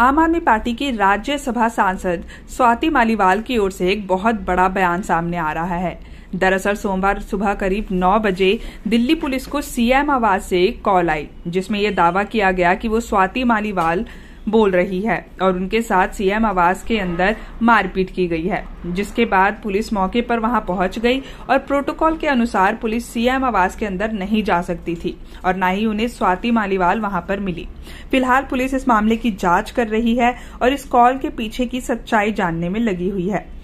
आम आदमी पार्टी की राज्यसभा सांसद स्वाति मालीवाल की ओर से एक बहुत बड़ा बयान सामने आ रहा है दरअसल सोमवार सुबह करीब 9 बजे दिल्ली पुलिस को सीएम आवाज से कॉल आई जिसमें यह दावा किया गया कि वो स्वाति मालीवाल बोल रही है और उनके साथ सीएम आवास के अंदर मारपीट की गई है जिसके बाद पुलिस मौके पर वहां पहुंच गई और प्रोटोकॉल के अनुसार पुलिस सीएम आवास के अंदर नहीं जा सकती थी और न ही उन्हें स्वाति मालीवाल वहां पर मिली फिलहाल पुलिस इस मामले की जांच कर रही है और इस कॉल के पीछे की सच्चाई जानने में लगी हुई है